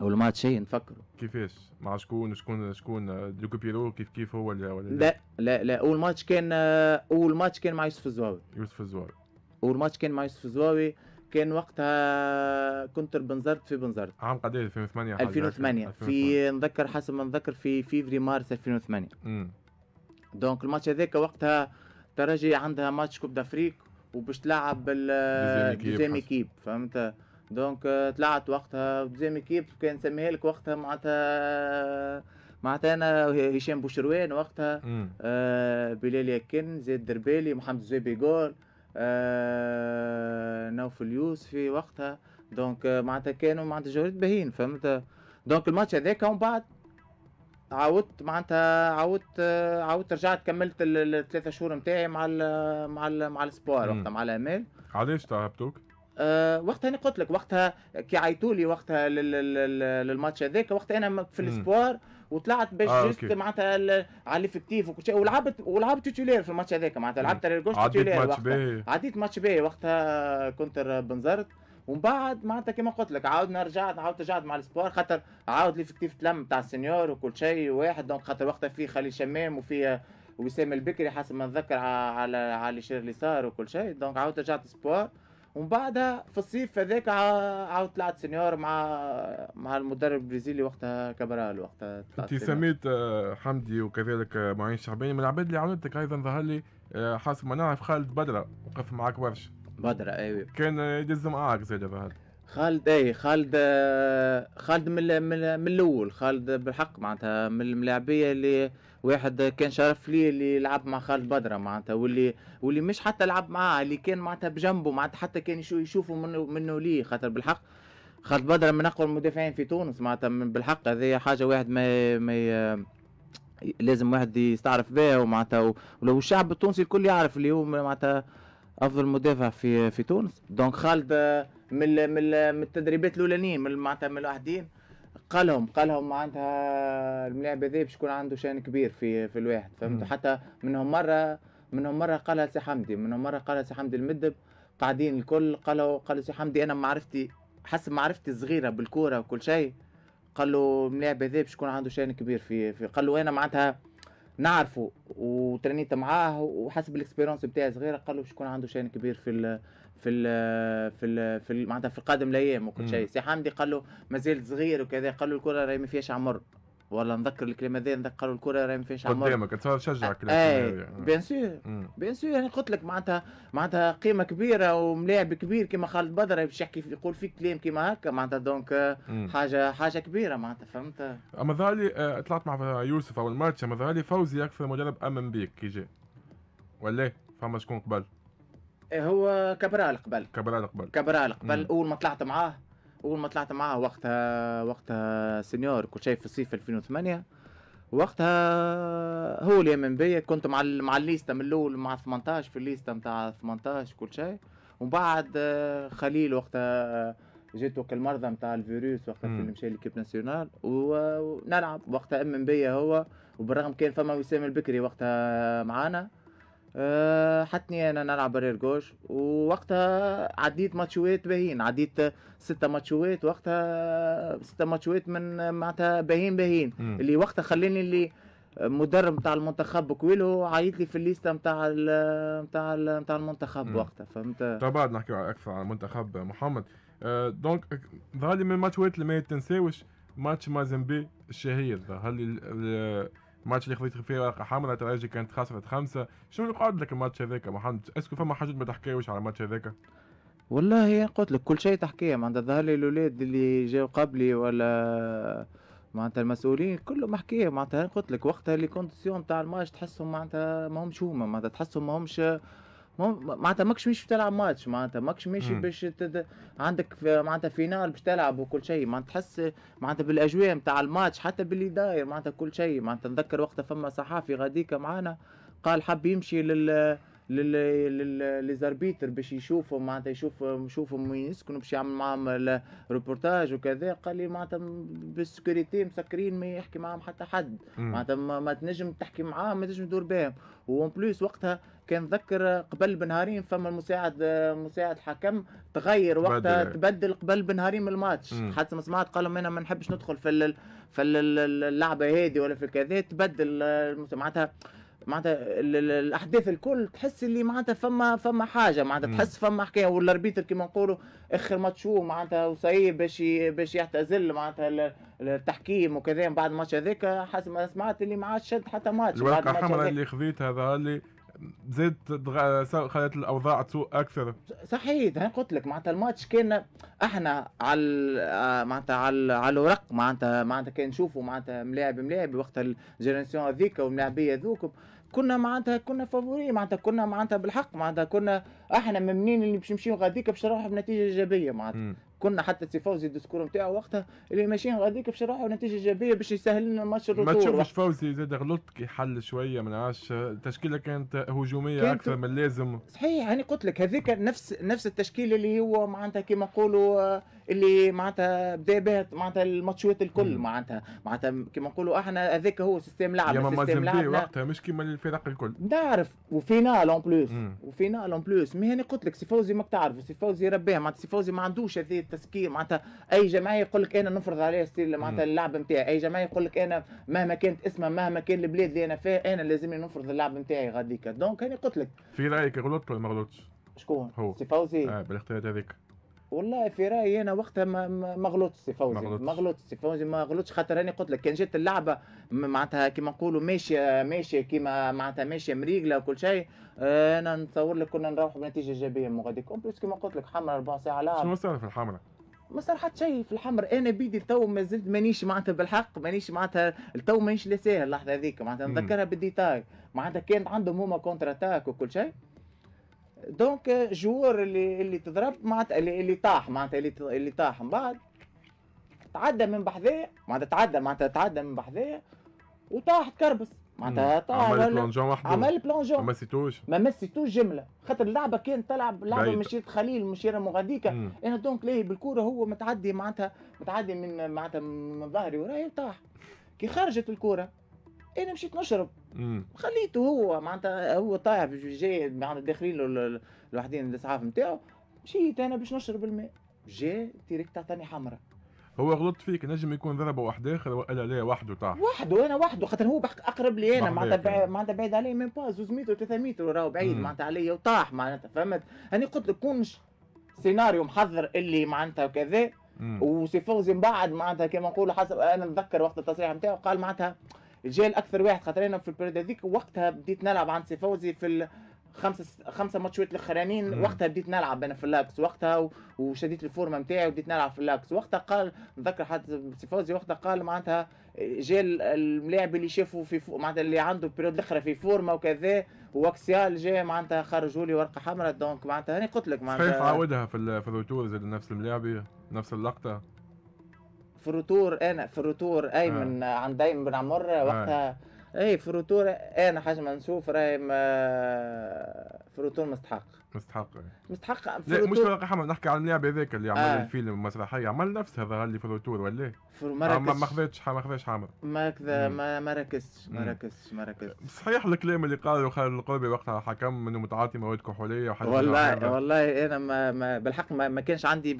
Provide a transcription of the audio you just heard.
اول ماتش هي نفكره كيفاش مع شكون شكون شكون دوكو بيرو كيف كيف هو ولا ولا لا لا لا اول ماتش كان اول ماتش كان مع يوسف الزواوي يوسف الزواوي اول ماتش كان مع يوسف الزواوي كان وقتها كنتر بنزرت في بنزرت عام قد ايه 2008 2008 في نذكر حسب ما نذكر في فيفري مارس 2008 امم دونك الماتش هذاك وقتها ترجي عندها ماتش كوب دافريك وباش تلعب ديزيم ايكيب فهمت دونك آه، طلعت وقتها دوزيام كيب كان نسميها لك وقتها معناتها معناتها انا هشام بوشروان وقتها آه بلال يكن زيد دربالي محمد زوي بيغور آه نوف اليوسفي وقتها دونك آه، معناتها كانوا معناتها جولات باهين فهمت دونك الماتش هذاك ومن بعد عاودت معناتها عاودت آه، عاودت رجعت كملت الثلاثة شهور نتاعي مع الـ مع الـ مع السبوار وقتها مع الامال علاش تعبتوك؟ آه، وقتها انا قلت لك وقتها كي عيطوا لي وقتها للماتش هذاك وقتها انا في الاسبوار وطلعت باش آه جست معناتها على الافكتيف وكل شيء ولعبت ولعبت تيتولير في الماتش هذاك معناتها لعبت على الجوش تيتولير وقتها عديت ماتش باهي وقتها كنت بنزرت ومن بعد معناتها كما قلت لك عاودنا رجعت عاودت رجعت مع الاسبوار خاطر عاود الافكتيف تلم تاع السنيور وكل شيء واحد دونك خاطر وقتها في خليل شمام وفي وسام البكري حسب ما نتذكر على على الشير اللي صار وكل شيء دونك عاودت رجعت سبور ومن بعدها في الصيف هذاك عاود طلعت سينيور مع مع المدرب البرازيلي وقتها كابرال وقتها انت سميت آه، حمدي وكذلك آه، معين الشعباني من العباد اللي عاونتك ايضا ظهر لي آه، حسب ما نعرف خالد بدره وقف معك برشا بدره ايوه كان يدز معاك زاد ظهر خالد اي خالد خالد من من, من الاول خالد بالحق معناتها من اللاعبيه اللي واحد كان شرف لي اللي لعب مع خالد بدره معناتها واللي واللي مش حتى لعب معاه اللي كان معناتها بجنبه معناتها حتى كان يشوفه منه منه ليه خاطر بالحق خالد بدره من اقوى المدافعين في تونس معناتها بالحق هذه حاجه واحد ما ما لازم واحد يستعرف بها ومعناتها ولو الشعب التونسي الكل يعرف اللي هو معناتها افضل مدافع في في تونس دونك خالد من من التدريبات الاولانيين من معناتها من الواحدين قالهم قالهم معناتها الملاعب هذا باش يكون عنده شان كبير في في الواحد فهمت حتى منهم مره منهم مره قالها سي حمدي منهم مره قالها سي حمدي المدب قاعدين الكل قالوا قالوا سي حمدي انا معرفتي حسب معرفتي الصغيره بالكوره وكل شيء قالوا الملاعب هذا باش يكون عنده شان كبير في, في قالوا انا معناتها نعرفه وترنيت معاه وحسب الاكسبيرونس بتاعي صغيره قالوا باش يكون عنده شان كبير في في ال في ال في معناتها في قادم الايام وكل شيء سي حمدي قال له مازال صغير وكذا قال له الكره راهي ما فيهاش عمر والله نذكر الكلام هذا نذكر الكره راهي ما فيهاش عمر قدامك تصور تشجع الكلام اي بيان سور بيان سور انا قلت لك معناتها معناتها قيمه كبيره وملاعب كبير كيما خالد بدر باش يحكي يقول فيك كلام كيما هكا معناتها دونك آه، حاجه حاجه كبيره معناتها فهمت اما ظهر لي آه، طلعت مع يوسف اول ماتش اما ظهر لي فوزي اكثر مدرب امن بيك كي جا ولا إيه؟ فما شكون قبل إيه، هو كبرال قبل كبرال قبل كبرال قبل اول ما طلعت معاه اول ما طلعت معاه وقتها وقتها سينيور كل شيء في الصيف 2008 وقتها هو اللي يمن بيا كنت مع مع الليسته من الاول مع 18 في الليسته نتاع 18 كل شيء ومن بعد آه، خليل وقتها آه، جيت وقت المرضى نتاع الفيروس وقتها في مشى ليكيب ناسيونال ونلعب وقتها امن بيا هو وبالرغم كان فما وسام البكري وقتها معانا آه، حتني انا نلعب برير جوش ووقتها عديت ماتشوات باهين عديت ستة ماتشوات وقتها ستة ماتشوات من معناتها باهين باهين اللي وقتها خلاني اللي مدرب نتاع المنتخب كويلو عيط لي في الليسته نتاع نتاع نتاع المنتخب وقتها فهمت تو بعد نحكي اكثر عن المنتخب محمد أه دونك ظهر لي من الماتشوات اللي ما تنساوش ماتش مازمبي الشهير ظهر لي الماتش اللي خذيت فيه ورقه حمراء ترجي كانت خسرت خمسه شنو قعد لك الماتش هذاك محمد اسكو فما حاجه ما تحكيوش على الماتش هذاك والله قلت لك كل شيء تحكيه معناتها ظهر لي الاولاد اللي جاو قبلي ولا معناتها المسؤولين كله محكيه معناتها قلت لك وقتها لي كونديسيون تاع الماتش تحسهم معناتها ماهمش هما معناتها تحسهم ماهمش معناتها ماكش ماشي تلعب ماتش معناتها ماكش ماشي باش تد... عندك في... معناتها فينال باش تلعب وكل شيء معناتها تحس معناتها بالاجواء نتاع الماتش حتى باللي داير معناتها كل شيء معناتها نتذكر وقتها فما صحافي غاديكا معانا قال حب يمشي لل للزربيتر باش يشوفوا معناتها يشوف يشوفوا وين يسكنوا باش يعمل معاهم ريبورتاج وكذا قال لي معناتها بالسكوريتي مسكرين ما يحكي معاهم حتى حد معناتها ما تنجم تحكي معاهم ما تنجم تدور بهم وان بليس وقتها كان ذكر قبل بنهارين فما المساعد مساعد حكم تغير وقتها بدل. تبدل قبل بنهارين من الماتش حتى ما سمعت قالوا انا ما نحبش ندخل في اللعبه هذه ولا في كذا تبدل معناتها معناتها الاحداث الكل تحس اللي معناتها فما فما حاجه معناتها تحس فما حكايه والاربيتر كيما نقولوا اخر ماتش هو معناتها وصاي باش باش يعتزل معناتها التحكيم وكذا من بعد الماتش هذاك حسب ما سمعت اللي ما عادش شد حتى ماتش الورقه الحمراء اللي خذيتها ظهر لي دغ... خلت الاوضاع تسوء اكثر صحيح انا قلت لك معناتها الماتش كان احنا على آه، معناتها على على الورق معناتها معناتها كان نشوفوا معناتها ملاعب ملاعب وقت الجينيراسيون هذيك والملاعبيه ذوك كنا معناتها كنا فابوري معناتها كنا معناتها بالحق معناتها كنا احنا ممنين اللي باش نمشيو غاديك باش نروحوا بنتيجه ايجابيه معناتها كنا حتى سي فوزي الدسكور نتاعو وقتها اللي ماشيين غاديك باش نروحوا بنتيجه ايجابيه باش يسهل لنا الماتش الرجوع ما تشوفش فوزي زاد غلط كي حل شويه ما نعرفش التشكيله كانت هجوميه كانت اكثر من اللازم صحيح انا يعني قلت لك هذيك نفس نفس التشكيله اللي هو معناتها كيما نقولوا اللي معناتها بدا بها معناتها الماتشات الكل معناتها معناتها كيما نقولوا احنا هذاك هو سيستم لعب سيستم لعب وقتها مش كيما الفرق الكل نعرف وفينال اون بلوس وفينال اون بلوس ما انا قلت لك سي فوزي ماك تعرفه سي فوزي رباه معناتها سي فوزي ما عندوش هذه التسكير معناتها اي جماعه يقول لك انا نفرض عليها ستيل معناتها اللعب نتاعي اي جماعه يقول لك انا مهما كانت اسمها مهما كان البلاد اللي انا فيها انا لازم نفرض اللعب نتاعي غاديك دونك انا قلت لك في رايك غلطت ولا ما غلطتش؟ شكون؟ هو سي فوزي؟ اه بالاختيارات هذيك والله في رايي انا وقتها ما ما غلطتش سي فوزي ما غلطتش سي فوزي ما غلطتش خاطر راني قلت لك كان جات اللعبه معناتها كيما نقولوا ماشيه ماشيه كيما معناتها ماشيه مريقله وكل شيء آه، انا نتصور لك كنا نروح بنتيجه ايجابيه من غاديك اون بليس كيما قلت لك حمر اربع ساعه لعب شنو صار في الحمرة؟ ما صار حتى شيء في الحمر انا بيدي تو ما زلت مانيش معناتها بالحق مانيش معناتها تو مانيش لا ساهل اللحظه هذيك معناتها نذكرها بالديتاي معناتها كانت عندهم هما كونتر اتاك وكل شيء دونك جوار اللي اللي تضرب معناتها اللي, اللي طاح معناتها اللي, اللي طاح من بعد تعدى من بحذايا معناتها تعدى معناتها تعدى من بحذايا وطاح تكربس معناتها طاح عمل بلونجون وحده عمل بلونجون ما مسيتوش ما مسيتوش جمله خاطر اللعبه كانت تلعب لعبه مشيت خليل مشيرة مغاديكا انا دونك لاهي بالكوره هو متعدي معناتها متعدي من معناتها من ظهري وراي وطاح كي خرجت الكوره إيه، انا مشيت نشرب خليته هو معناتها هو طايح جاي معناتها داخلين له لوحدين الاسعاف نتاعو مشيت انا باش نشرب الماء جا ديريكت عطاني حمرة هو غلط فيك نجم يكون ضربه واحد اخر ولا لا وحده طاح وحده انا وحده خاطر هو اقرب لي انا معناتها معناتها بعيد علي ميم با 200 متر 300 متر راهو بعيد معناتها عليا وطاح معناتها فهمت انا قلت لك كونش سيناريو محضر اللي معناتها وكذا وسي فوزي من بعد معناتها كما نقولوا حسب انا نتذكر وقت التصريح نتاعو قال معناتها جاي اكثر واحد خاطر انا في البريد هذيك وقتها بديت نلعب عند سي فوزي في خمسه خمسه ماتشات الاخرانيين وقتها بديت نلعب انا في اللاكس وقتها وشديت الفورمه نتاعي وبديت نلعب في اللاكس وقتها قال نتذكر حد سي فوزي وقتها قال معناتها جا الملاعب اللي شافوا في معناتها اللي عنده بيريود الاخرى في فورمه وكذا واكسيال جا معناتها خرجوا لي ورقه حمراء دونك معناتها انا قلت لك معناتها صحيح عاودها في في الريتورز نفس الملاعب نفس اللقطه في فروتور انا فروتور ايمن آه. عند ايمن بن عمر وقتها آه. اي في فروتور انا حاج منسوف راهي فروتور مستحق مستحق مستحق لا مش فرق حمد نحكي على اللاعب هذاك اللي عمل آه. الفيلم المسرحيه عمل نفس هذا اللي في فروتور ولا آه، ما ما خذتش ما خذيتش حمد ما كذا ما ما ركزتش ما ركزتش ما ركزتش صحيح الكلام اللي قاله خالد القربي وقتها حكم انه متعاطي مواد كحوليه وحاجات والله والله انا ما, ما بالحق ما, ما كانش عندي